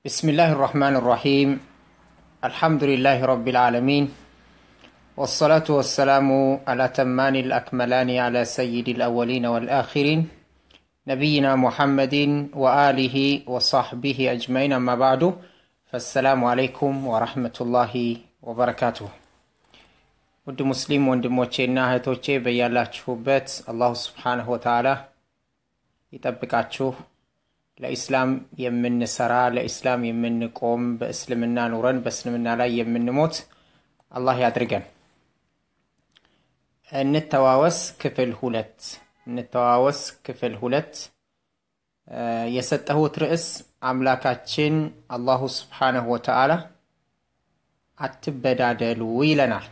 بسم الله الرحمن الرحيم الحمد لله رب العالمين والصلاة والسلام على تمان الأكملان على سيد الأولين والآخرين نبينا محمد وآله وصحبه أجمعين ما بعد فالسلام عليكم ورحمة الله وبركاته ود مسلم وندموቼና እህቶቼ بيالا الله سبحانه وتعالى ይጠብቃችሁ ለኢስላም የምንሰራ ለኢስላም የምንቆም በእስልምና ኑረን በእስልምና ላይ የምንሞት አላህ ያድርገን። እንተዋወስ ክፍል ሁለት እንተዋወስ ክፍል ሁለት የሰጠሁት ርዕስ አምላካችን አላሁ ስብሓነሁ ወተዓላ አትበዳደሉ ይለናል።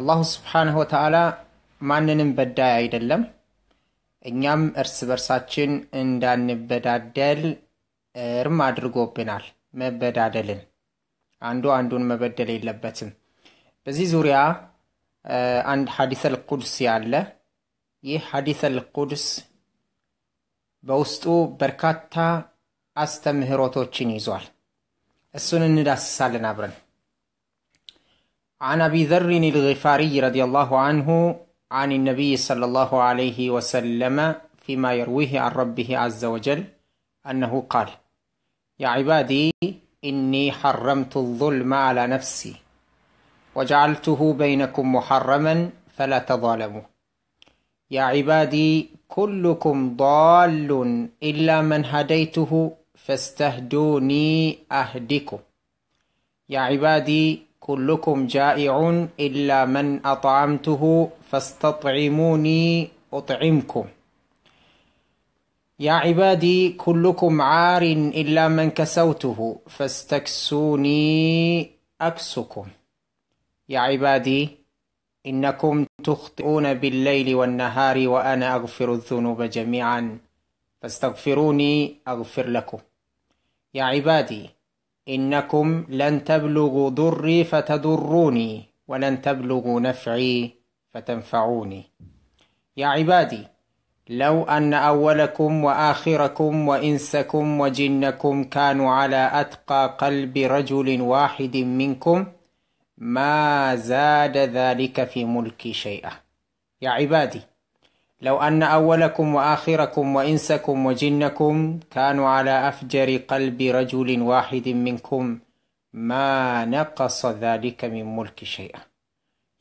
አላሁ ስብሓነሁ ወተዓላ ማንንም በዳይ አይደለም። እኛም እርስ በርሳችን እንዳንበዳደል እርም አድርጎብናል። መበዳደልን አንዱ አንዱን መበደል የለበትም። በዚህ ዙሪያ አንድ ሐዲሰል ቁድስ ያለ ይህ ሐዲሰል ቁድስ በውስጡ በርካታ አስተምህሮቶችን ይዟል። እሱን እንዳስሳለን አብረን عن أبي ذر الغفاري رضي الله عنه عن النبي صلى الله عليه وسلم فيما يرويه عن ربه عز وجل أنه قال يا عبادي إني حرمت الظلم على نفسي وجعلته بينكم محرما فلا تظالموا يا عبادي كلكم ضال إلا من هديته فاستهدوني أهدكم يا عبادي كلكم جائع إلا من أطعمته فاستطعموني أطعمكم يا عبادي كلكم عار إلا من كسوته فاستكسوني أكسكم يا عبادي إنكم تخطئون بالليل والنهار وأنا أغفر الذنوب جميعا فاستغفروني أغفر لكم يا عبادي إنكم لن تبلغوا ضري فتضروني ولن تبلغوا نفعي فتنفعوني يا عبادي لو أن أولكم وآخركم وإنسكم وجنكم كانوا على أتقى قلب رجل واحد منكم ما زاد ذلك في ملكي شيئا يا عبادي لو أن أولكم وآخركم وإنسكم وجنكم كانوا على أفجر قلب رجل واحد منكم ما نقص ذلك من ملك شيئا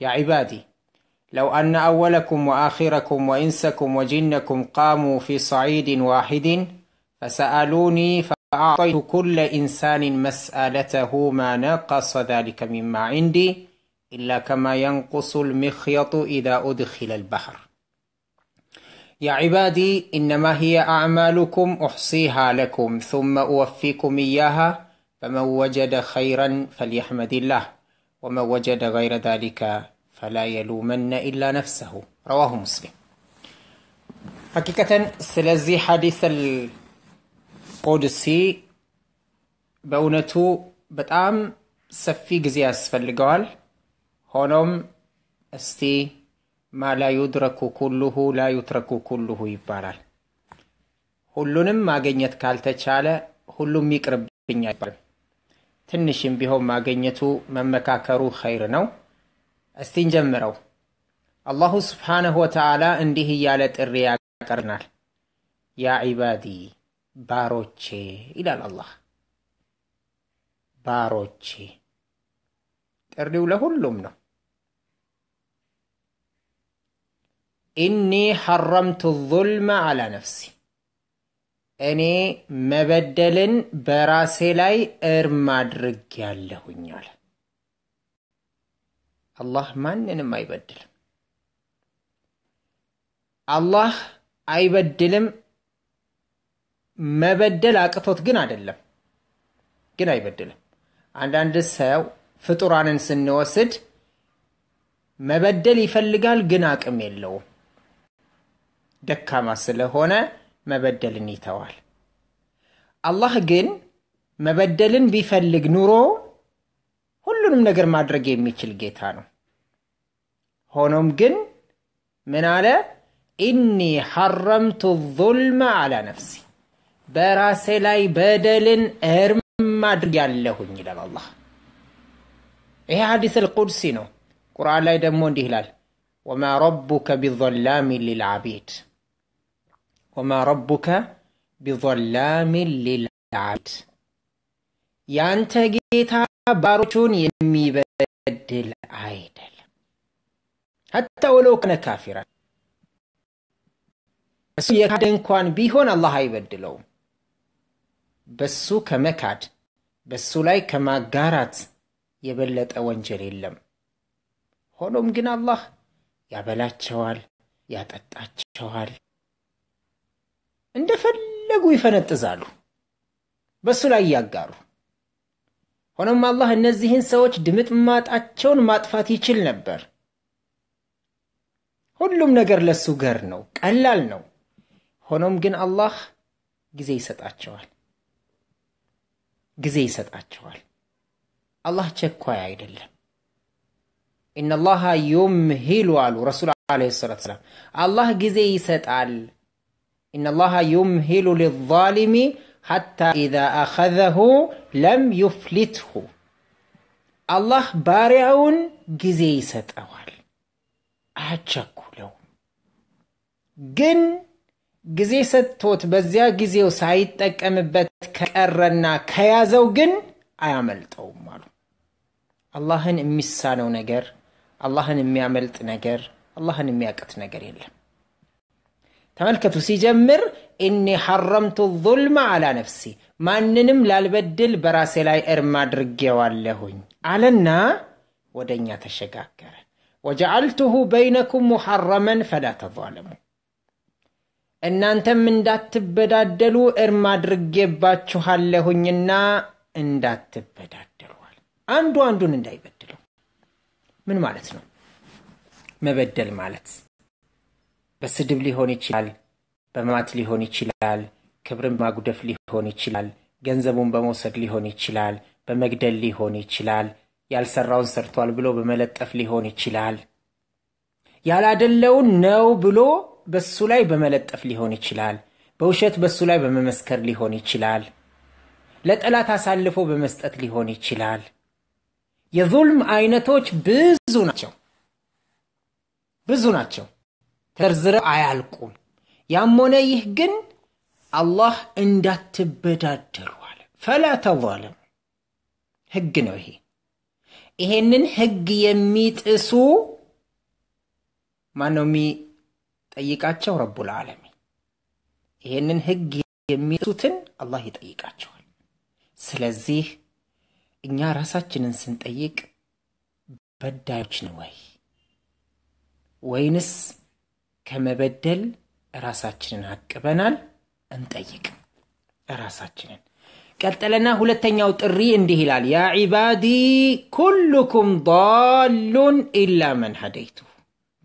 يا عبادي لو أن أولكم وآخركم وإنسكم وجنكم قاموا في صعيد واحد فسألوني فأعطيت كل إنسان مسألته ما نقص ذلك مما عندي إلا كما ينقص المخيط إذا أدخل البحر يا عبادي إنما هي أعمالكم أحصيها لكم ثم أوفيكم إياها فمن وجد خيرا فليحمد الله ومن وجد غير ذلك فلا يلومن إلا نفسه رواه مسلم حقيقة سلزي حديث القدسي بونته በጣም ሰፊ زياس فالقال ሆኖም أستي ማላዩድረኩ ኩሉሁ ላዩትረኩ ኩሉሁ ይባላል። ሁሉንም ማገኘት ካልተቻለ ሁሉም ይቅርብኛ አይባልም። ትንሽም ቢሆን ማገኘቱ መመካከሩ ኸይር ነው። እስቲ እንጀምረው። አላሁ ስብሓነሁ ወተዓላ እንዲህ እያለ ጥሪ ያቀርናል። ያ ዒባዲ ባሮቼ ይላል አላህ። ባሮቼ ጥሪው ለሁሉም ነው። ኢኒ ሐረምቱ ዙልመ አላ ነፍሲ እኔ መበደልን በራሴ ላይ እርም አድርግ ያለሁኛል። አላህ ማንንም አይበድልም። አላህ አይበድልም። መበደል አቅቶት ግን አይደለም፣ ግን አይበድልም። አንዳንድ ሰው ፍጡራንን ስንወስድ መበደል ይፈልጋል፣ ግን አቅም የለውም። ደካማ ስለሆነ መበደልን ይተዋል። አላህ ግን መበደልን ቢፈልግ ኑሮ ሁሉንም ነገር ማድረግ የሚችል ጌታ ነው። ሆኖም ግን ምን አለ? ኢኒ ሐረምቱ ዙልመ አላ ነፍሲ፣ በራሴ ላይ በደልን እርም ያለሁኝ ይላል አላህ። ይሄ ሐዲስ ልቁድሲ ነው። ቁርአን ላይ ደግሞ እንዲህ ይላል ወማ ረቡከ ቢዘላሚን ሊልዓቢድ ወማ ረቡከ ቢዘላሚን ሊልዓቢድ ያንተ ጌታ ባሮቹን የሚበድል አይደለም። ሐታ ወለው ከነ ካፊራ እሱ የካደ እንኳን ቢሆን አላህ አይበድለውም። በሱ ከመካድ በሱ ላይ ከማጋራት የበለጠ ወንጀል የለም። ሆኖም ግን አላህ ያበላቸዋል፣ ያጠጣቸዋል። እንደፈለጉ ይፈነጥዛሉ፣ በእሱ ላይ ያጋሩ። ሆኖም አላህ እነዚህን ሰዎች ድምጥማጣቸውን ማጥፋት ይችል ነበር። ሁሉም ነገር ለሱ ገር ነው፣ ቀላል ነው። ሆኖም ግን አላህ ጊዜ ይሰጣቸዋል፣ ጊዜ ይሰጣቸዋል። አላህ ቸኳይ አይደለም። إن الله يمهل አሉ ረሱል ዓለይሂ ሰላቱ ሰላም አላህ ጊዜ ይሰጣል إن الله يمهل للظالم حتى إذا أخذه لم يفلته አላህ ባሪያውን ጊዜ ይሰጠዋል አቸኩለው ግን ጊዜ ሰጥቶት በዚያ ጊዜው ሳይጠቀምበት ከቀረና ከያዘው ግን አያመልጠውም አሉ አላህን የሚሳነው ነገር አላህን የሚያመልጥ ነገር አላህን የሚያቀት ነገር የለም። ተመልከቱ ሲጀምር እኒ ሐረምቱ ዙልመ አላ ነፍሲ ማንንም ላልበድል በራሴ ላይ እርም አድርጌዋለሁኝ አለና ወደ እኛ ተሸጋገረ። ወጀዐልቱሁ በይነኩም ሙሐረመን ፈላ ተዟለሙ እናንተም እንዳትበዳደሉ እርም አድርጌባችኋለሁኝና እንዳትበዳደሏል አንዱ አንዱን እንዳይበ ምን ማለት ነው? መበደል ማለት በስድብ ሊሆን ይችላል፣ በማት ሊሆን ይችላል፣ ክብርን ማጉደፍ ሊሆን ይችላል፣ ገንዘቡን በመውሰድ ሊሆን ይችላል፣ በመግደል ሊሆን ይችላል፣ ያልሰራውን ሰርቷል ብሎ በመለጠፍ ሊሆን ይችላል፣ ያላደለውን ነው ብሎ በሱ ላይ በመለጠፍ ሊሆን ይችላል፣ በውሸት በሱ ላይ በመመስከር ሊሆን ይችላል፣ ለጠላት አሳልፎ በመስጠት ሊሆን ይችላል። የዙልም አይነቶች ብዙ ናቸው፣ ብዙ ናቸው፣ ተዘርዝረው አያልቁም። ያም ሆነ ይህ ግን አላህ እንዳትበዳደሩ አለ። ፈላ ተዛለሙ ህግ ነው ይሄ። ይሄንን ህግ የሚጥሱ ማን ነው የሚጠይቃቸው? ረቡ ዓለሚን። ይሄንን ህግ የሚጥሱትን አላህ ይጠይቃቸዋል። ስለዚህ እኛ ራሳችንን ስንጠይቅ በዳዮች ነን ወይ ወይንስ ከመበደል ራሳችንን አቅበናል? እንጠይቅ ራሳችንን። ቀጠለና ሁለተኛው ጥሪ እንዲህ ይላል፣ ያ ዒባዲ ኩልኩም ዳሉን ኢላ መን ሀደይቱ፣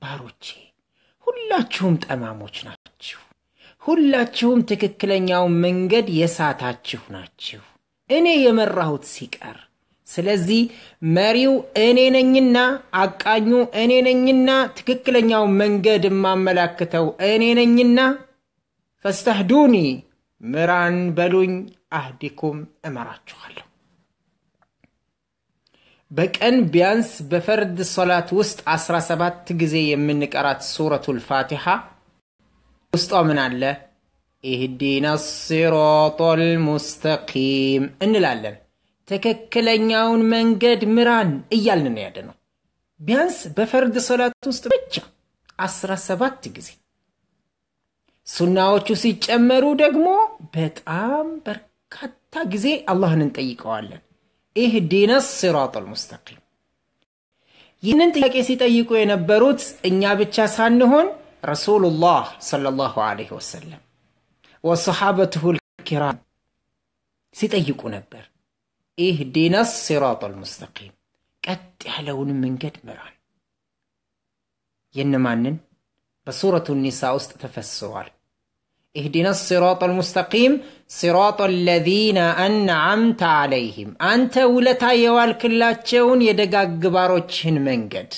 ባሮቼ ሁላችሁም ጠማሞች ናችሁ፣ ሁላችሁም ትክክለኛውን መንገድ የሳታችሁ ናችሁ፣ እኔ የመራሁት ሲቀር ስለዚህ መሪው እኔ ነኝና አቃኙ እኔ ነኝና ትክክለኛው መንገድ የማመላክተው እኔ ነኝና ፈስተህዱኒ ምራን በሉኝ አህዲኩም እመራችኋለሁ። በቀን ቢያንስ በፈርድ ሶላት ውስጥ 17 ጊዜ የምንቀራት ሱረቱል ፋቲሃ ውስጧ ምን አለ? ኢህዲና ሲራጠል ልሙስተቂም እንላለን። ትክክለኛውን መንገድ ምራን እያልን ነው ያደ ነው። ቢያንስ በፈርድ ሶላት ውስጥ ብቻ 17 ጊዜ ሱናዎቹ ሲጨመሩ ደግሞ በጣም በርካታ ጊዜ አላህን እንጠይቀዋለን። ኢህዲነ ሲራጥ ልሙስተቂም ይህንን ጥያቄ ሲጠይቁ የነበሩት እኛ ብቻ ሳንሆን ረሱሉላህ ሰለላሁ ዐለይሂ ወሰለም ወሰሓበትሁ ልኪራም ሲጠይቁ ነበር። ኢህዲና ሲራጥ አልሙስተቂም ቀጥ ያለውን መንገድ ምራን። የነማንን በሱረቱ ኒሳ ውስጥ ተፈስሯል። ኢህዲና ሲራጥ አልሙስተቂም ሲራጥ አለዚነ አንዓምተ አለይህም አንተ ውለታ የዋልክላቸውን የደጋግባሮችህን መንገድ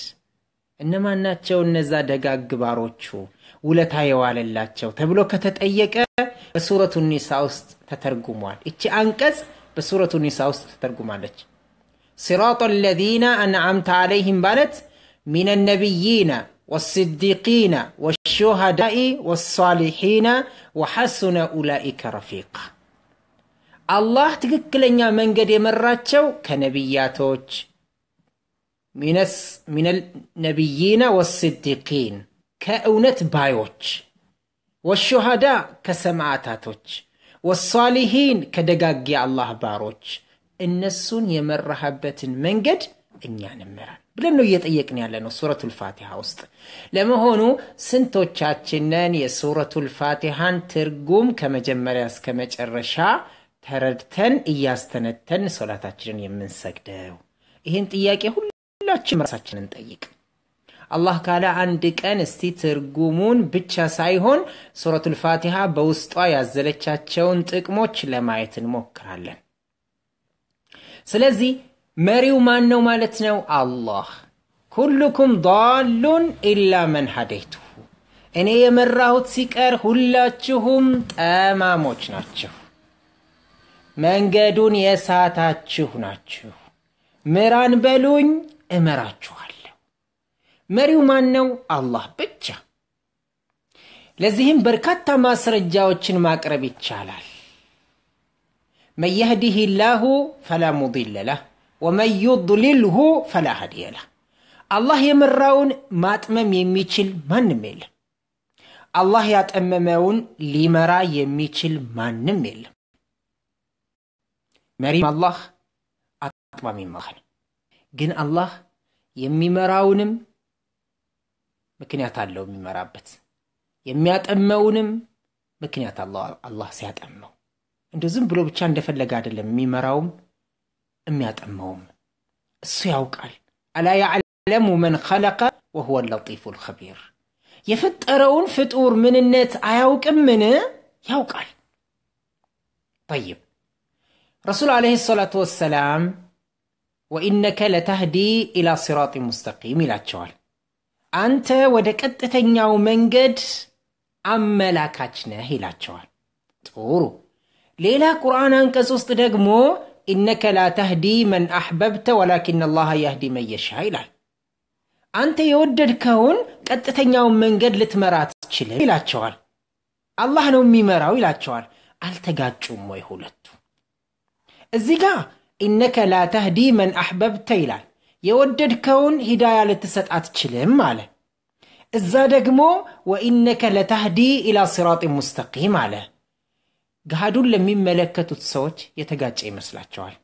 እነማናቸው እነዛ ደጋግባሮቹ ውለታ የዋለላቸው ተብሎ ከተጠየቀ በሱረቱ ኒሳ ውስጥ ተተርጉሟል። እቺ አንቀጽ بسورة النساء ترجم عليك صراط الذين أنعمت عليهم بلت من النبيين والصديقين والشهداء والصالحين وحسن أولئك رفيق الله تككلن يا من قد يمراتشو كنبياتوش من من النبيين والصديقين كأونت بايوتش والشهداء كسمعاتاتوش ወሳሊሂን ከደጋግ አላህ ባሮች እነሱን የመራሃበትን መንገድ እኛ ምራን ብለን ነው እየጠየቅን ያለ ነው ሱረቱል ፋቲሃ ውስጥ። ለመሆኑ ስንቶቻችንን የሱረቱል ፋቲሃን ትርጉም ከመጀመሪያ እስከ መጨረሻ ተረድተን እያስተነተን ሶላታችንን የምንሰግደው? ይህን ጥያቄ ሁላችን ራሳችንን ጠይቅ። አላህ ካለ አንድ ቀን እስቲ ትርጉሙን ብቻ ሳይሆን ሱረቱል ፋቲሃ በውስጧ ያዘለቻቸውን ጥቅሞች ለማየት እንሞክራለን። ስለዚህ መሪው ማን ነው ማለት ነው? አላህ ኩልኩም ዳሉን ኢላ መን ሀደይቱ፣ እኔ የመራሁት ሲቀር ሁላችሁም ጠማሞች ናችሁ፣ መንገዱን የሳታችሁ ናችሁ፣ ምራን በሉኝ እመራችኋል መሪው ማን ነው? አላህ ብቻ። ለዚህም በርካታ ማስረጃዎችን ማቅረብ ይቻላል። መን የህዲህ ላሁ ፈላ ሙዲለ ወመን ዩድልልሁ ፈላ ሀዲየ አላህ የመራውን ማጥመም የሚችል ማንም የለም። አላህ ያጠመመውን ሊመራ የሚችል ማንም የለም። መሪም አላህ አጥማሚ ግን አላህ የሚመራውንም ምክንያት አለው የሚመራበት የሚያጠመውንም ምክንያት አላህ ሲያጠመው እንደ ዝም ብሎ ብቻ እንደፈለገ አይደለም የሚመራውም የሚያጠመውም እሱ ያውቃል አላ ያዕለሙ መን ኸለቀ ወሁወ ለጢፉ ልኸቢር የፈጠረውን ፍጡር ምንነት አያውቅምን ያውቃል ጠይብ ረሱል ዓለይሂ ሰላቱ ወሰላም ወኢነከ ለተህዲ ኢላ ሲራጢ ሙስተቂም ይላቸዋል አንተ ወደ ቀጥተኛው መንገድ አመላካች ነህ ይላቸዋል ጥሩ ሌላ ቁርአን አንቀጽ ውስጥ ደግሞ ኢነከ ላ ተህዲ መን አሕበብተ ወላኪን ላሃ ያህዲ መየሻ ይላል አንተ የወደድከውን ቀጥተኛውን መንገድ ልትመራ ትችልም ይላቸዋል አላህ ነው የሚመራው ይላቸዋል አልተጋጩም ወይ ሁለቱ እዚ ጋር ኢነከ ላ ተህዲ መን አሕበብተ ይላል የወደድከውን ሂዳያ ልትሰጥ አትችልም አለ። እዛ ደግሞ ወኢነከ ለታህዲ ኢላ ስራጢ ሙስተቂም አለ። ገሃዱን ለሚመለከቱት ሰዎች የተጋጨ ይመስላቸዋል።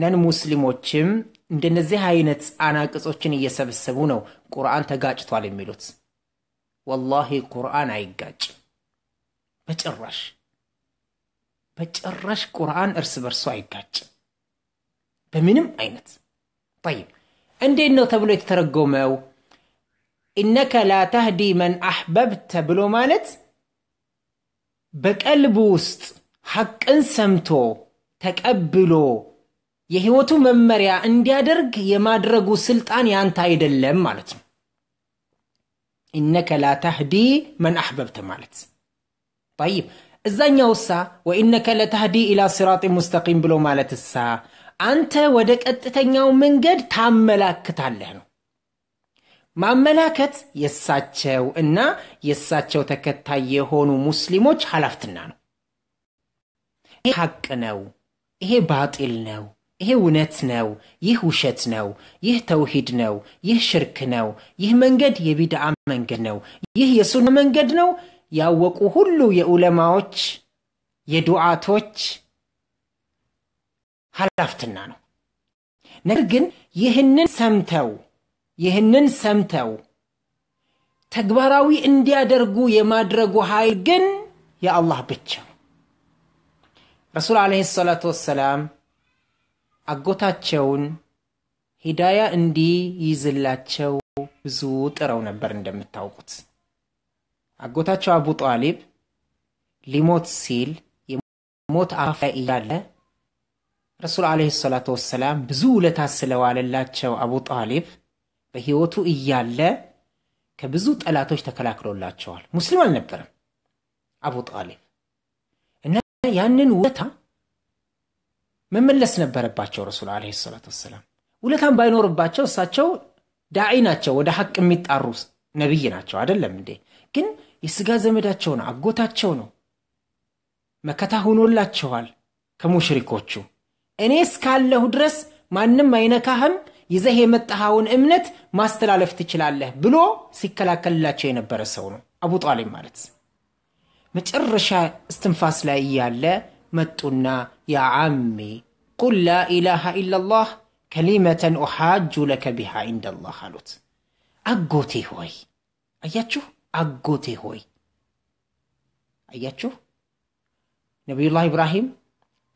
ነን ሙስሊሞችም እንደነዚህ አይነት አናቅጾችን እየሰበሰቡ ነው ቁርአን ተጋጭቷል የሚሉት። ወላሂ ቁርአን አይጋጭም በጭራሽ በጭራሽ። ቁርአን እርስ በርሱ አይጋጭም በምንም አይነት ጠይብ እንዴት ነው ተብሎ የተተረጎመው? እነከ ላ ተህዲ መን አሕበብት ብሎ ማለት በቀልቡ ውስጥ ሐቅን ሰምቶ ተቀብሎ የህይወቱ መመሪያ እንዲያደርግ የማድረጉ ስልጣን ያንተ አይደለም ማለት ነው። ኢነከ ላ ተህዲ መን አሕበብተ ማለት ጠይብ። እዛኛው እሳ ወኢነከ ለተህዲ ኢላ ሲራጢ ሙስተቂም ብሎ ማለት እሳ አንተ ወደ ቀጥተኛው መንገድ ታመላክታለህ ነው። ማመላከት የእሳቸው እና የእሳቸው ተከታይ የሆኑ ሙስሊሞች ኃላፍትና ነው። ይሄ ሐቅ ነው፣ ይሄ ባጢል ነው፣ ይሄ እውነት ነው፣ ይህ ውሸት ነው፣ ይህ ተውሂድ ነው፣ ይህ ሽርክ ነው፣ ይህ መንገድ የቢድአ መንገድ ነው፣ ይህ የሱና መንገድ ነው። ያወቁ ሁሉ የዑለማዎች የዱዓቶች ሀላፍትና ነው። ነገር ግን ይህንን ሰምተው ይህንን ሰምተው ተግባራዊ እንዲያደርጉ የማድረጉ ኃይል ግን የአላህ ብቻ ነው። ረሱል ዓለይሂ ሰላቱ ወሰላም አጎታቸውን ሂዳያ እንዲይዝላቸው ብዙ ጥረው ነበር። እንደምታውቁት አጎታቸው አቡ ጣሊብ ሊሞት ሲል የሞት አፋ እያለ ረሱል ዓለይሂ ሰላቱ ወሰላም ብዙ ውለታ ስለዋለላቸው አቡ ጣሊብ በሕይወቱ እያለ ከብዙ ጠላቶች ተከላክሎላቸዋል። ሙስሊም አልነበረም አቡ ጣሊብ እና ያንን ውለታ መመለስ ነበረባቸው። ረሱል ዓለይሂ ሰላቱ ወሰላም ውለታን ባይኖርባቸው እሳቸው ዳዒ ናቸው፣ ወደ ሐቅ የሚጣሩ ነቢይ ናቸው። አይደለም እንዴ? ግን የሥጋ ዘመዳቸው ነው፣ አጎታቸው ነው። መከታ ሆኖላቸዋል ከሙሽሪኮቹ እኔ እስካለሁ ድረስ ማንም አይነካህም፣ ይዘህ የመጣኸውን እምነት ማስተላለፍ ትችላለህ ብሎ ሲከላከልላቸው የነበረ ሰው ነው አቡ ጣሊብ ማለት። መጨረሻ እስትንፋስ ላይ እያለ መጡና ያ ዓሚ ቁል ላኢላሃ ኢላላህ ከሊመተን ኡሓጁ ለከ ቢሃ ኢንደላህ አሉት። አጎቴ ሆይ አያችሁ፣ አጎቴ ሆይ አያችሁ፣ ነቢዩላህ ኢብራሂም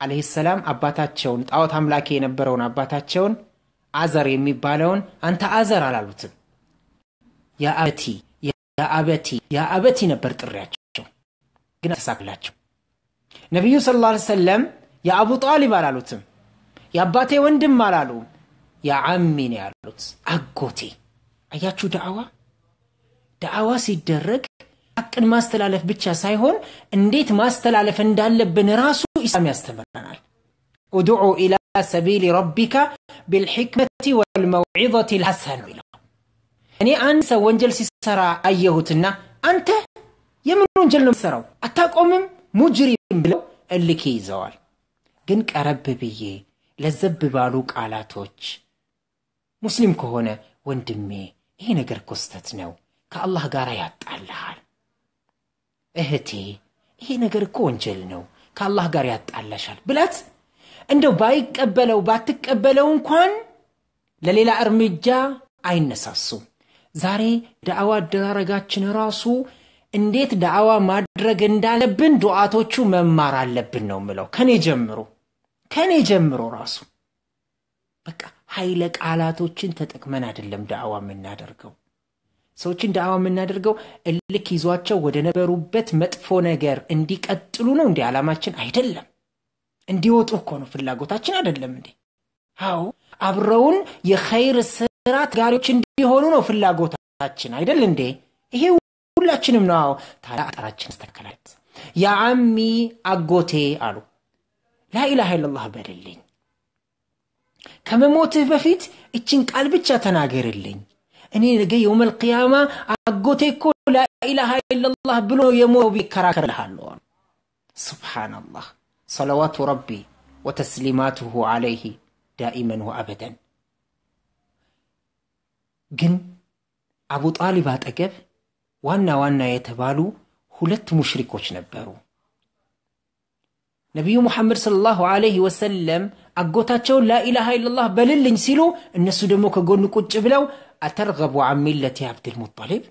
አለህ ሰላም አባታቸውን ጣዖት አምላኬ የነበረውን አባታቸውን አዘር የሚባለውን አንተ አዘር አላሉትም። የአበቲ የአበቲ የአበቲ ነበር ጥሪያቸው፣ ግን ተሳክላቸው። ነቢዩ ሰለላሁ ዐለይሂ ወሰለም የአቡ ጣሊብ አላሉትም፣ የአባቴ ወንድም አላሉ፣ የዓሚ ነው ያሉት፣ አጎቴ። አያችሁ፣ ዳዕዋ ዳዕዋ ሲደረግ ሐቅን ማስተላለፍ ብቻ ሳይሆን እንዴት ማስተላለፍ እንዳለብን ራሱ ኢስላም ያስተምረናል። ኡድዑ ኢላ ሰቢል ረቢካ ቢልሕክመቲ ወልመውዒዘቲ ልሐሰን ይላል። እኔ አንድ ሰው ወንጀል ሲሰራ አየሁትና አንተ የምን ወንጀል ነው የምትሰራው? አታቆምም? ሙጅሪም ብለው እልኬ ይዘዋል። ግን ቀረብ ብዬ ለዘብ ባሉ ቃላቶች ሙስሊም ከሆነ ወንድሜ ይሄ ነገር ኮስተት ነው፣ ከአላህ ጋር ያጣልሃል እህቴ ይሄ ነገር እኮ ወንጀል ነው፣ ከአላህ ጋር ያጣላሻል ብላት እንደው ባይቀበለው ባትቀበለው እንኳን ለሌላ እርምጃ አይነሳሱ ዛሬ ዳዕዋ አደራረጋችን ራሱ እንዴት ዳዕዋ ማድረግ እንዳለብን ዱዓቶቹ መማር አለብን ነው ምለው። ከኔ ጀምሮ ከኔ ጀምሮ ራሱ በቃ ኃይለ ቃላቶችን ተጠቅመን አይደለም ዳዕዋ የምናደርገው። ሰዎችን ዳዋ የምናደርገው እልክ ይዟቸው ወደ ነበሩበት መጥፎ ነገር እንዲቀጥሉ ነው እንዲ ዓላማችን አይደለም። እንዲወጡ እኮ ነው ፍላጎታችን አይደለም እንዴ? አዎ አብረውን የኸይር ስራ ተጋሪዎች እንዲሆኑ ነው ፍላጎታችን አይደል እንዴ? ይሄ ሁላችንም ነው። ታዲያ አጠራችን አስተካከላት። የአሚ አጎቴ አሉ ላኢላሃ ኢለላህ በልልኝ ከመሞትህ በፊት እችን ቃል ብቻ ተናገርልኝ እኔ ነገ የውመል ቅያማ አጎቴ እኮ ላኢላሃ ኢለላህ ብሎ የሞው ይከራከርልሃለሁ። ሱብሓነላህ ሰለዋቱ ረቢ ወተስሊማትሁ ዓለይህ ዳኢመን ወአበደን። ግን አቡ ጣሊብ አጠገብ ዋና ዋና የተባሉ ሁለት ሙሽሪኮች ነበሩ። ነቢዩ ሙሐመድ ሰለላሁ ዓለይህ ወሰለም አጎታቸውን ላኢላሃ ኢለላህ በልልኝ ሲሉ እነሱ ደግሞ ከጎን ቁጭ ብለው አተርገቡ አን ሚለቲ አብድልሙጠሊብ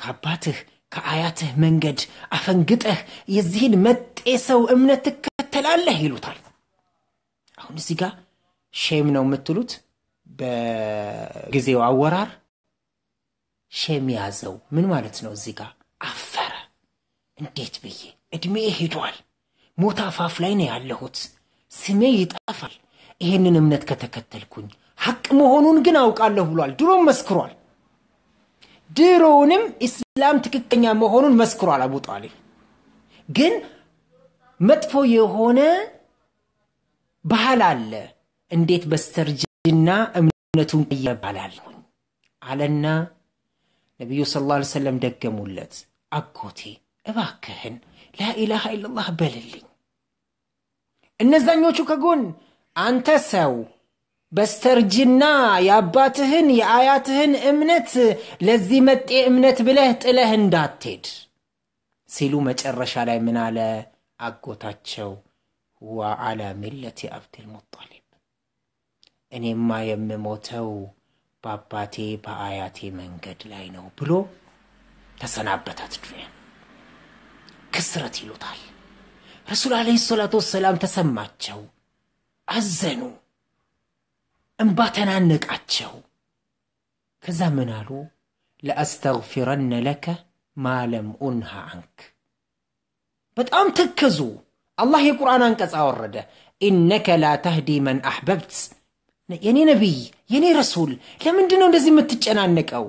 ከአባትህ ከአያትህ መንገድ አፈንግጠህ የዚህን መጤ ሰው እምነት ትከተላለህ ይሉታል። አሁን እዚህ ጋ ሼም ነው የምትሉት በጊዜው አወራር ሼም ያዘው። ምን ማለት ነው? እዚህ ጋር አፈረ። እንዴት ብዬ እድሜ ሄዷል፣ ሞታ አፋፍ ላይ ነው ያለሁት፣ ስሜ ይጠፋል፣ ይህንን እምነት ከተከተልኩኝ ሐቅ መሆኑን ግን አውቃለሁ ብሏል። ድሮም መስክሯል። ድሮውንም ኢስላም ትክክለኛ መሆኑን መስክሯል። አቡ ጣሊብ ግን መጥፎ የሆነ ባህል አለ። እንዴት በስተርጅና እምነቱን ቀየረ አለና ነቢዩ ስ ላ ሰለም ደገሙለት። አጎቴ እባክህን ላኢላሃ ኢላላህ በልልኝ። እነዛኞቹ ከጎን አንተ ሰው በስተርጅና የአባትህን የአያትህን እምነት ለዚህ መጤ እምነት ብለህ ጥለህ እንዳትሄድ ሲሉ መጨረሻ ላይ ምን አለ አጎታቸው ሁዋ አላ አብድልሙጣሊብ እኔማ የምሞተው በአባቴ በአያቴ መንገድ ላይ ነው ብሎ ተሰናበታት ዱንያ ክስረት ይሉታል ረሱል አለ ሰላቱ ወሰላም ተሰማቸው አዘኑ እንባ ተናነቃቸው። ከዛ ምን አሉ? ለአስተግፊረነ ለከ ማለም ኡንሃ አንክ። በጣም ተከዙ። አላህ የቁርአን አንቀጽ አወረደ። ኢነከ ላ ተህዲ መን አሕበብት። የኔ ነቢይ፣ የኔ ረሱል፣ ለምንድን ነው እንደዚህ የምትጨናነቀው?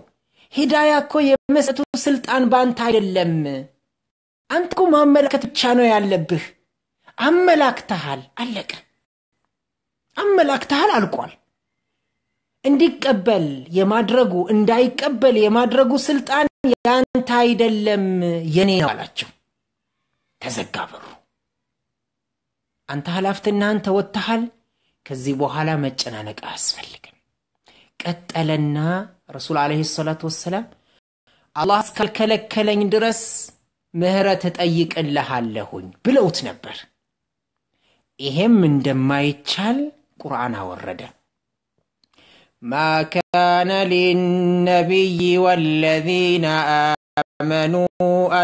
ሂዳያ እኮ የመስጠቱ ስልጣን በአንተ አይደለም። አንተ እኮ ማመላከት ብቻ ነው ያለብህ። አመላክተሃል፣ አለቀ። አመላክተሃል፣ አልቋል። እንዲቀበል የማድረጉ እንዳይቀበል የማድረጉ ስልጣን ያንተ አይደለም የኔ ነው አላቸው። ተዘጋ በሩ። አንተ ኃላፊትናህን ከዚህ በኋላ መጨናነቅ አያስፈልግም። ቀጠለና ረሱል ዓለይሂ ሰላት ወሰላም አላህ እስካልከለከለኝ ድረስ ምህረት እጠይቅልሃለሁኝ ብለውት ነበር። ይሄም እንደማይቻል ቁርአን አወረደ። ما كان للنبي والذين آمنوا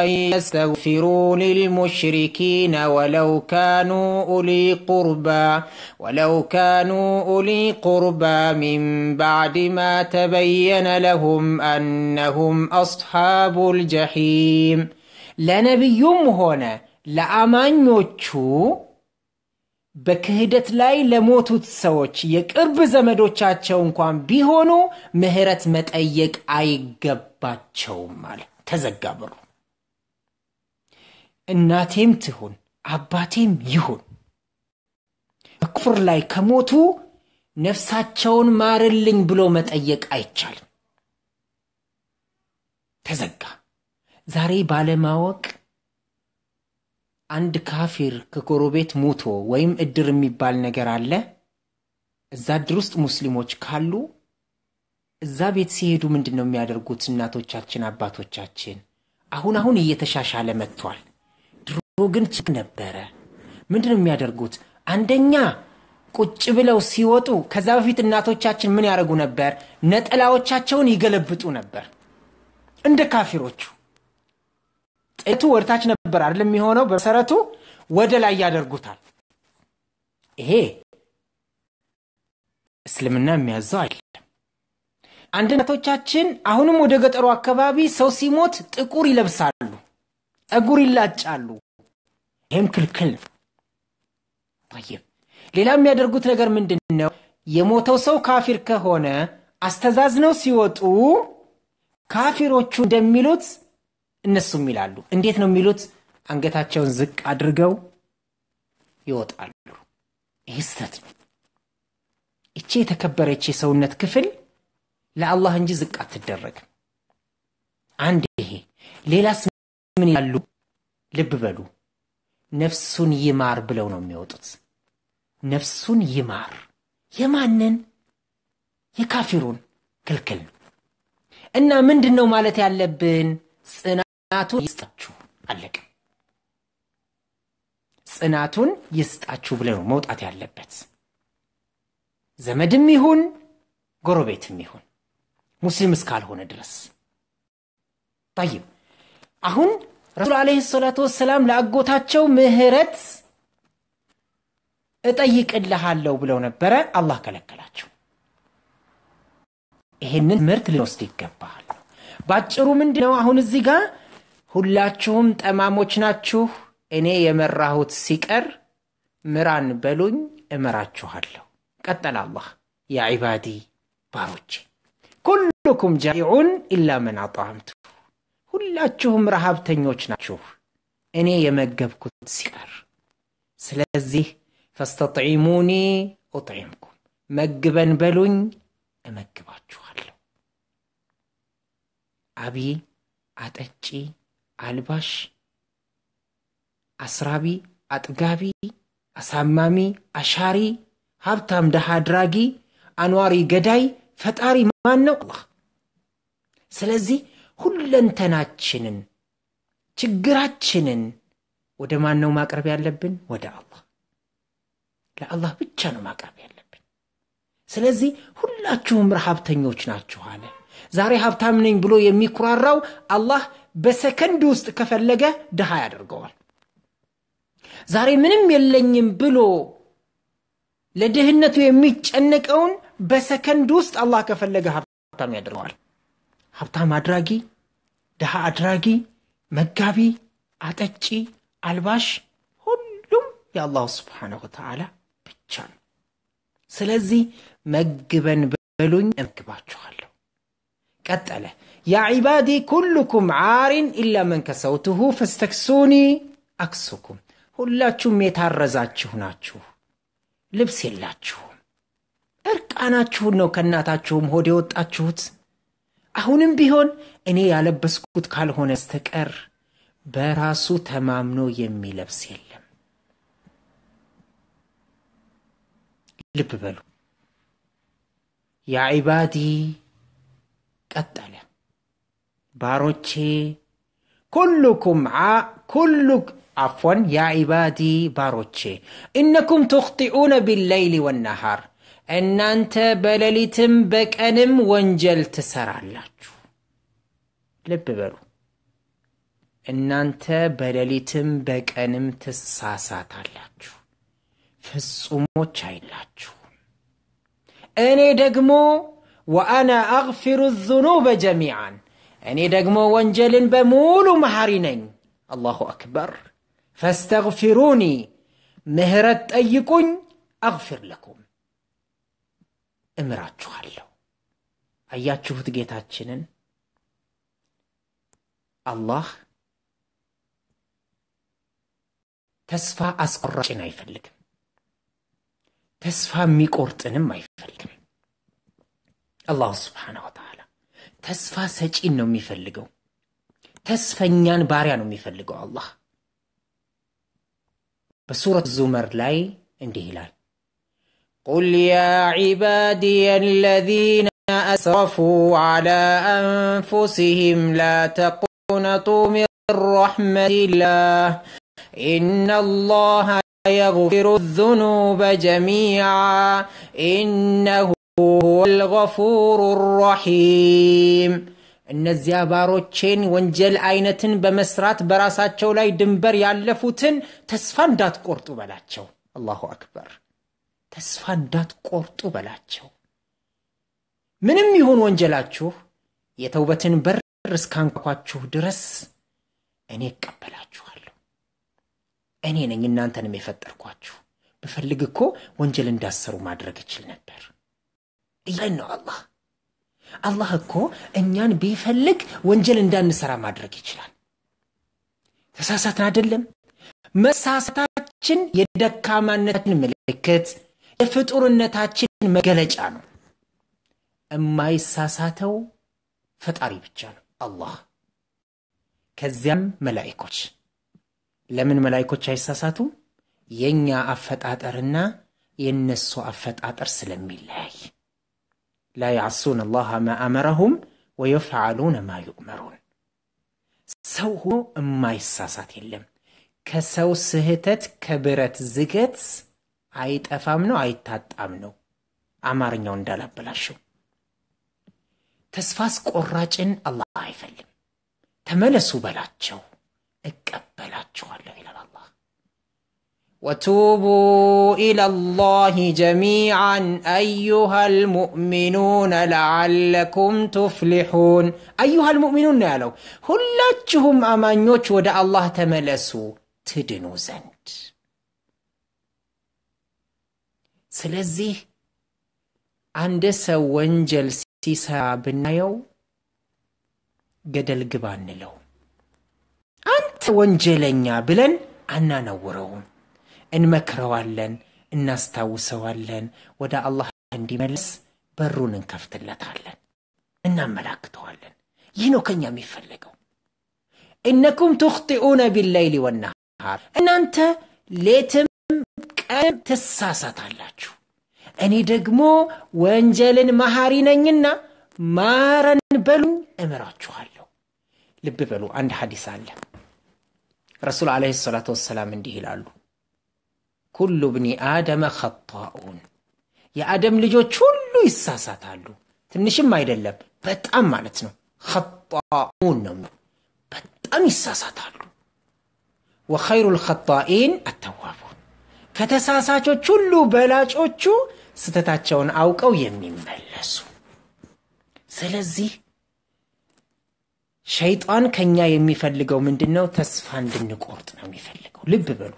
أن يستغفروا للمشركين ولو كانوا أولي قربى ولو كانوا أولي قربى من بعد ما تبين لهم أنهم أصحاب الجحيم لنبي هنا لأمن يتشو በክህደት ላይ ለሞቱት ሰዎች የቅርብ ዘመዶቻቸው እንኳን ቢሆኑ ምህረት መጠየቅ አይገባቸውም አለ ተዘጋ በሩ እናቴም ትሁን አባቴም ይሁን በኩፍር ላይ ከሞቱ ነፍሳቸውን ማርልኝ ብሎ መጠየቅ አይቻልም ተዘጋ ዛሬ ባለማወቅ አንድ ካፊር ከጎረቤት ሙቶ ወይም እድር የሚባል ነገር አለ። እዛ እድር ውስጥ ሙስሊሞች ካሉ እዛ ቤት ሲሄዱ ምንድን ነው የሚያደርጉት? እናቶቻችን አባቶቻችን፣ አሁን አሁን እየተሻሻለ መጥቷል። ድሮ ግን ችግር ነበረ። ምንድን ነው የሚያደርጉት? አንደኛ ቁጭ ብለው ሲወጡ፣ ከዛ በፊት እናቶቻችን ምን ያደርጉ ነበር? ነጠላዎቻቸውን ይገለብጡ ነበር እንደ ካፊሮቹ ጥቱ ወደታች ነበር አይደል የሚሆነው በመሰረቱ ወደ ላይ ያደርጉታል ይሄ እስልምና የሚያዘው አይደለም አንድነቶቻችን አሁንም ወደ ገጠሩ አካባቢ ሰው ሲሞት ጥቁር ይለብሳሉ ጸጉር ይላጫሉ ይህም ክልክል ነው ሌላ የሚያደርጉት ነገር ምንድን ነው የሞተው ሰው ካፊር ከሆነ አስተዛዝነው ሲወጡ ካፊሮቹ እንደሚሉት እነሱም ይላሉ። እንዴት ነው የሚሉት? አንገታቸውን ዝቅ አድርገው ይወጣሉ። ይህ ስተት ነው። እቺ የተከበረች የሰውነት ክፍል ለአላህ እንጂ ዝቅ አትደረግም። አንድ ይሄ ሌላስ ምን ያሉ? ልብ በሉ። ነፍሱን ይማር ብለው ነው የሚወጡት። ነፍሱን ይማር የማንን? የካፊሩን። ክልክል ነው እና ምንድን ነው ማለት ያለብን ጽና ጽናቱን ይስጣችሁ አለቀ። ጽናቱን ይስጣችሁ ብለ ነው መውጣት ያለበት። ዘመድም ይሁን ጎረቤትም ይሁን ሙስሊም እስካልሆነ ድረስ ታይም አሁን ረሱል አለይሂ ሰላቱ ወሰላም ለአጎታቸው ምህረት እጠይቅልሃለሁ ብለው ነበረ። አላህ ከለከላቸው። ይሄንን ምርት ልንወስድ ይገባል። ባጭሩ ምንድነው አሁን እዚህ ጋር ሁላችሁም ጠማሞች ናችሁ፣ እኔ የመራሁት ሲቀር ምራን በሉኝ እመራችኋለሁ። ቀጠለ አላህ ያ ዒባዲ ባሮቼ ኩልኩም ጃኢዑን ኢላ መን አጣምቱ፣ ሁላችሁም ረሃብተኞች ናችሁ እኔ የመገብኩት ሲቀር። ስለዚህ ፈስተጥዒሙኒ ኡጥዒምኩም፣ መግበን በሉኝ እመግባችኋለሁ። አቢ አጠጪ አልባሽ፣ አስራቢ፣ አጥጋቢ፣ አሳማሚ፣ አሻሪ፣ ሀብታም፣ ደሃ አድራጊ፣ አኗሪ፣ ገዳይ፣ ፈጣሪ ማን ነው? አላህ። ስለዚህ ሁለንተናችንን ችግራችንን ወደ ማን ነው ማቅረብ ያለብን? ወደ አላህ። ለአላህ ብቻ ነው ማቅረብ ያለብን። ስለዚህ ሁላችሁም ረሃብተኞች ናችሁ አለ። ዛሬ ሀብታም ነኝ ብሎ የሚኩራራው አላህ በሰከንድ ውስጥ ከፈለገ ድሃ ያደርገዋል። ዛሬ ምንም የለኝም ብሎ ለድህነቱ የሚጨነቀውን በሰከንድ ውስጥ አላህ ከፈለገ ሀብታም ያደርገዋል። ሀብታም አድራጊ፣ ድሃ አድራጊ፣ መጋቢ፣ አጠጪ፣ አልባሽ ሁሉም የአላሁ ስብሓነሁ ወተዓላ ብቻ ነው። ስለዚህ መግበን በሉኝ እመግባችኋለሁ። ቀጠለ ያ ዒባዲ ኩልኩም ዓሪን ኢላ መን ከሰውትሁ ፈስተክሱኒ አክሱኩም ሁላችሁም የታረዛችሁ ናችሁ ልብስ የላችሁም እርቃናችሁን ነው ከእናታችሁም ሆድ የወጣችሁት አሁንም ቢሆን እኔ ያለበስኩት ካልሆነ ስተቀር በራሱ ተማምኖ የሚለብስ የለም ልብ በሉ ያ ዒባዲ ቀጠለ። ባሮቼ ኩሉኩም ኩሉ አፎን ያ ኢባዲ ባሮቼ እነኩም ትኽጢኡነ ቢለይሊ ወነሃር እናንተ በሌሊትም በቀንም ወንጀል ትሰራላችሁ። ልብ በሉ። እናንተ በሌሊትም በቀንም ትሳሳታላችሁ፣ ፍጹሞች አይላችሁ። እኔ ደግሞ ወአና አግፊሩ ዙኑበ ጀሚዓን እኔ ደግሞ ወንጀልን በሙሉ መሐሪ ነኝ። አላሁ አክበር። ፈስተግፊሩኒ ምህረት ጠይቁኝ፣ አግፊር ለኩም እምራችኋለሁ። አያችሁት ጌታችንን አላህ ተስፋ አስቆራጭን አይፈልግም። ተስፋ የሚቆርጥንም አይፈልግም። الله سبحانه وتعالى تسفى سجين نومي فلقو تسفى نيان باريا نومي فلقو الله بسورة الزمر لاي عندي هلال قل يا عبادي الذين أسرفوا على أنفسهم لا تقنطوا من رحمة الله إن الله يغفر الذنوب جميعا إنه هو الغفور الرحيم እነዚያ ባሮቼን ወንጀል አይነትን በመስራት በራሳቸው ላይ ድንበር ያለፉትን ተስፋ እንዳትቆርጡ በላቸው አላሁ አክበር ተስፋ እንዳትቆርጡ በላቸው ምንም ይሁን ወንጀላችሁ የተውበትን በር እስካንኳችሁ ድረስ እኔ እቀበላችኋለሁ እኔ ነኝ እናንተንም የፈጠርኳችሁ ብፈልግ እኮ ወንጀል እንዳሰሩ ማድረግ እችል ነበር እያለን ነው አላህ። አላህ እኮ እኛን ቢፈልግ ወንጀል እንዳንሰራ ማድረግ ይችላል። ተሳሳትን አይደለም። መሳሳታችን የደካማነታችን ምልክት፣ የፍጡርነታችን መገለጫ ነው። የማይሳሳተው ፈጣሪ ብቻ ነው አላህ። ከዚያም መላይኮች ለምን መላይኮች አይሳሳቱም? የእኛ አፈጣጠርና የእነሱ አፈጣጠር ስለሚለያይ ላያሱን አላህ ማአመረሁም ወየፍዓሉነ ማ ዩእመሩን። ሰው ሆኖ እማይሳሳት የለም። ከሰው ስህተት ከብረት ዝገት አይጠፋም ነው አይታጣም ነው። አማርኛው እንዳላበላሸው ተስፋስ ቆራጭን አላህ አይፈልም። ተመለሱ በላቸው እቀበላችኋለሁ ይላል አላህ። وتوبوا الى الله جميعا ايها المؤمنون لعلكم تفلحون ايها المؤمنون ያለው ሁላችሁም አማኞች ወደ አላህ ተመለሱ ትድኑ ዘንድ ስለዚህ አንድ ሰው ወንጀል ሲሰራ ብናየው ገደል ግባ አንለው አንተ ወንጀለኛ ብለን አናነውረውም እንመክረዋለን፣ እናስታውሰዋለን፣ ወደ አላህ እንዲመለስ በሩን እንከፍትለታለን፣ እናመላክተዋለን። ይህ ነው ከኛ የሚፈለገው። እነኩም ትኽጢኡነ ቢለይሊ ወናሃር፣ እናንተ ሌትም ቀን ትሳሳታላችሁ። እኔ ደግሞ ወንጀልን መሐሪ ነኝና ማረን በሉ እምራችኋለሁ። ልብ በሉ፣ አንድ ሐዲስ አለ። ረሱል ዓለይሂ ሰላቱ ወሰላም እንዲህ ይላሉ ኩሉ ብኒ አደመ ኸጣኡን የአደም ልጆች ሁሉ ይሳሳታሉ። ትንሽም አይደለም በጣም ማለት ነው። ኸጣኡን ነው በጣም ይሳሳታሉ። ወኸይሩ ልኸጣኢን አተዋቡን ከተሳሳቾች ሁሉ በላጮቹ ስተታቸውን አውቀው የሚመለሱ። ስለዚህ ሸይጣን ከኛ የሚፈልገው ምንድን ነው? ተስፋ እንድንቆርጥ ነው የሚፈልገው። ልብ በሉ።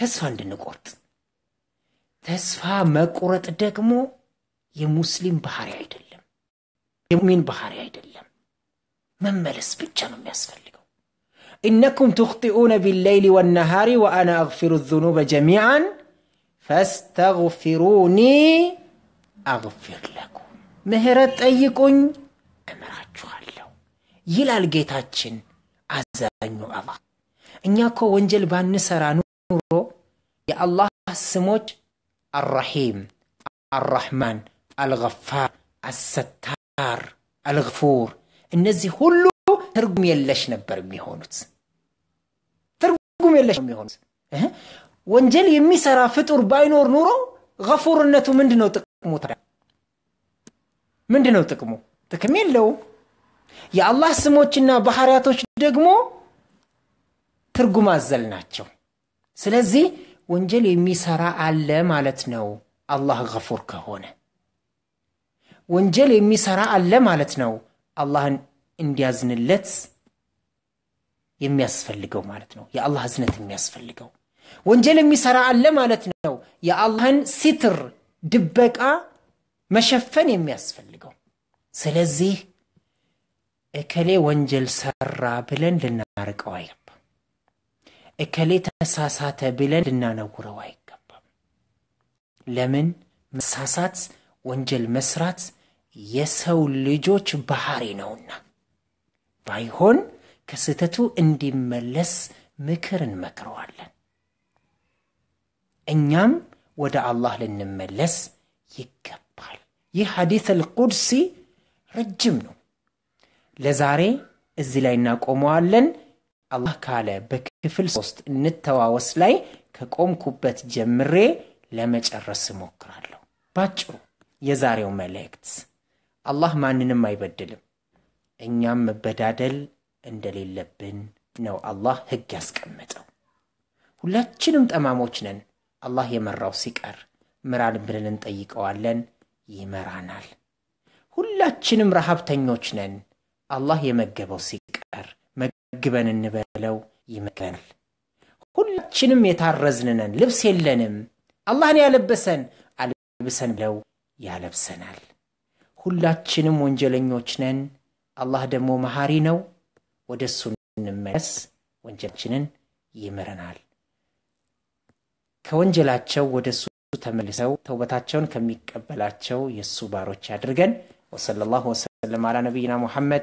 ተስፋ እንድንቆርጥ። ተስፋ መቁረጥ ደግሞ የሙስሊም ባህሪ አይደለም፣ የሙሚን ባህሪ አይደለም። መመለስ ብቻ ነው የሚያስፈልገው። ኢነኩም ትኽጢኡነ ቢለይሊ ወነሃሪ ወአና አግፊሩ ዙኑበ ጀሚዓን ፈስተግፊሩኒ አግፊር ለኩም፣ ምህረት ጠይቁኝ እምራችኋለሁ ይላል ጌታችን አዛኙ አላህ። እኛ ኮ ወንጀል ባንሰራ ኑሮ የአላህ ስሞች አራሒም፣ አራሕማን፣ አልገፋር፣ አሰታር፣ አልገፉር እነዚህ ሁሉ ትርጉም የለሽ ነበር የሚሆኑት። ትርጉም የለሽ የሚሆኑት ወንጀል የሚሰራ ፍጡር ባይኖር ኑሮ ገፉርነቱ ምንድን ነው ጥቅሙ? ታዲያ ምንድን ነው ጥቅሙ? ጥቅም የለውም። የአላህ ስሞችና ባህሪያቶች ደግሞ ትርጉም አዘል ናቸው። ስለዚህ ወንጀል የሚሰራ አለ ማለት ነው። አላህ ገፉር ከሆነ ወንጀል የሚሰራ አለ ማለት ነው። አላህን እንዲያዝንለት የሚያስፈልገው ማለት ነው። የአላህ እዝነት የሚያስፈልገው ወንጀል የሚሰራ አለ ማለት ነው። የአላህን ሲትር ድበቃ መሸፈን የሚያስፈልገው። ስለዚህ እከሌ ወንጀል ሰራ ብለን ልናርቀው አይደለም። እከሌ ተሳሳተ ብለን ልናነውረው አይገባም። ለምን መሳሳት፣ ወንጀል መስራት የሰው ልጆች ባህሪ ነውና፣ ባይሆን ከስህተቱ እንዲመለስ ምክር እንመክረዋለን። እኛም ወደ አላህ ልንመለስ ይገባል። ይህ ሐዲስ አልቁድሲ ረጅም ነው። ለዛሬ እዚህ ላይ እናቆመዋለን። አላህ ካለ በክፍል ሶስት እንተዋወስ ላይ ከቆምኩበት ጀምሬ ለመጨረስ እሞክራለሁ። ባጭሩ የዛሬው መልእክት አላህ ማንንም አይበድልም፣ እኛም መበዳደል እንደሌለብን ነው አላህ ህግ ያስቀመጠው። ሁላችንም ጠማሞች ነን። አላህ የመራው ሲቀር ምራን ብለን እንጠይቀዋለን፣ ይመራናል። ሁላችንም ረሃብተኞች ነን። አላህ የመገበው ሲቀር መግበን እንበለው ይመከናል። ሁላችንም የታረዝንነን ልብስ የለንም። አላህን ያለበሰን አልብሰን ብለው ያለብሰናል። ሁላችንም ወንጀለኞች ነን። አላህ ደግሞ መሐሪ ነው። ወደ እሱ እንመለስ፣ ወንጀላችንን ይምረናል። ከወንጀላቸው ወደ እሱ ተመልሰው ተውበታቸውን ከሚቀበላቸው የእሱ ባሮች አድርገን ላሁ ወሰለም አላ ነቢይና ሙሐመድ